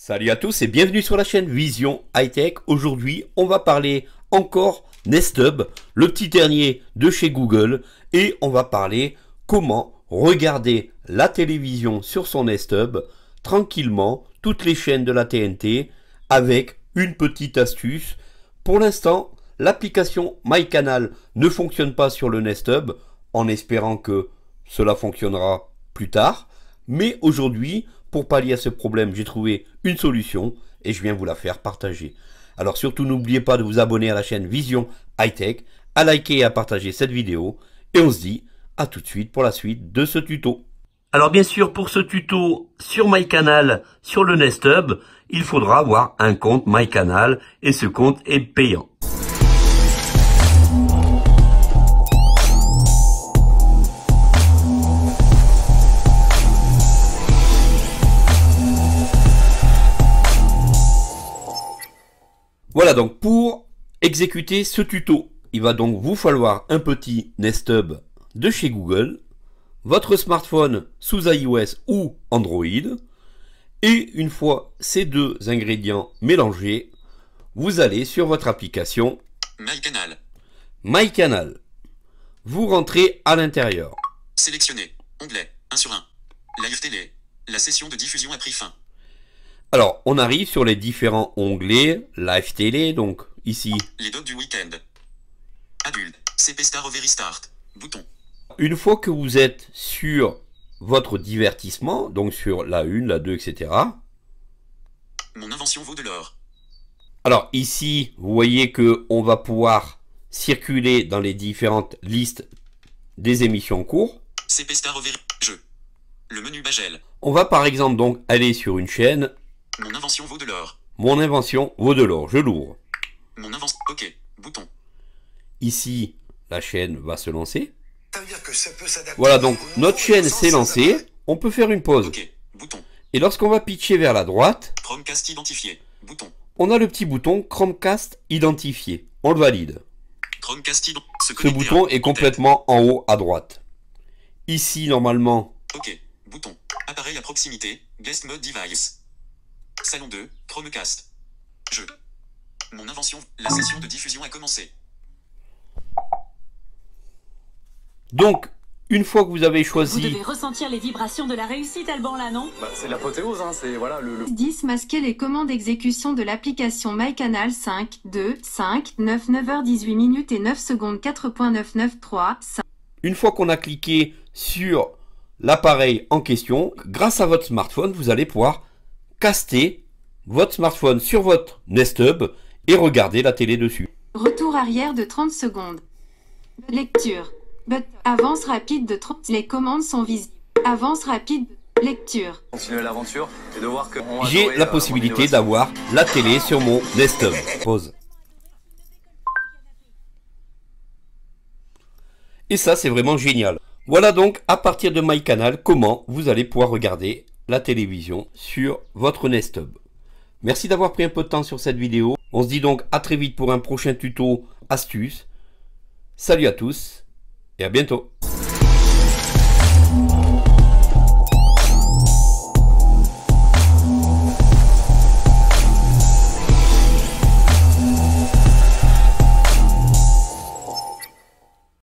Salut à tous et bienvenue sur la chaîne Vision High Tech. Aujourd'hui, on va parler encore Nest Hub, le petit dernier de chez Google, et on va parler comment regarder la télévision sur son Nest Hub tranquillement, toutes les chaînes de la TNT, avec une petite astuce. Pour l'instant, l'application MyCanal ne fonctionne pas sur le Nest Hub, en espérant que cela fonctionnera plus tard. Mais aujourd'hui, pour pallier à ce problème, j'ai trouvé une solution et je viens vous la faire partager. Alors surtout, n'oubliez pas de vous abonner à la chaîne Vision Hightech, à liker et à partager cette vidéo. Et on se dit à tout de suite pour la suite de ce tuto. Alors bien sûr, pour ce tuto sur MyCanal, sur le Nest Hub, il faudra avoir un compte MyCanal et ce compte est payant. Voilà donc pour exécuter ce tuto, il va donc vous falloir un petit Nest Hub de chez Google, votre smartphone sous iOS ou Android, et une fois ces deux ingrédients mélangés, vous allez sur votre application MyCanal. MyCanal. Vous rentrez à l'intérieur. Sélectionnez. Onglet. 1 sur 1. Live télé. La session de diffusion a pris fin. Alors, on arrive sur les différents onglets Live Télé, donc ici. Les du week-end. Adulte. CP Bouton. Une fois que vous êtes sur votre divertissement, donc sur la 1, la 2, etc. Mon invention vaut de l'or. Alors ici, vous voyez que on va pouvoir circuler dans les différentes listes des émissions en cours. CP Star Jeu. Le menu Bagel. On va par exemple donc aller sur une chaîne mon invention vaut de l'or. Mon invention vaut de l'or. Je l'ouvre. Mon invention. Ok. Bouton. Ici, la chaîne va se lancer. dire que ça peut voilà, donc notre chaîne s'est lancée. On peut faire une pause. Bouton. Et lorsqu'on va pitcher vers la droite, Chromecast identifié. Bouton. On a le petit bouton Chromecast identifié. On le valide. Chromecast Ce, bouton est complètement en haut à droite. Ici, normalement. Ok. Bouton. Appareil à proximité. Guest mode device. Salon 2, Chromecast. Je. Mon invention, la session de diffusion a commencé. Donc, une fois que vous avez choisi. Vous devez ressentir les vibrations de la réussite, Alban, là, non bah, C'est l'apothéose, hein, c'est voilà le, 10. Masquer les commandes d'exécution de l'application MyCanal 5, 2, 5, 9, 9h18 minutes et 9 secondes 4.993, 5. Une fois qu'on a cliqué sur l'appareil en question, grâce à votre smartphone, vous allez pouvoir caster votre smartphone sur votre Nest Hub et regarder la télé dessus. Retour arrière de 30 secondes. Lecture. Avance rapide de 30. Les commandes sont visibles. Avance rapide. Lecture. Continuer l'aventure et de voir que. J'ai la euh, possibilité d'avoir la télé sur mon Nest Hub. Pause. Et ça, c'est vraiment génial. Voilà donc à partir de MyCanal comment vous allez pouvoir regarder la télévision sur votre Nest Hub. Merci d'avoir pris un peu de temps sur cette vidéo. On se dit donc à très vite pour un prochain tuto astuce. Salut à tous et à bientôt.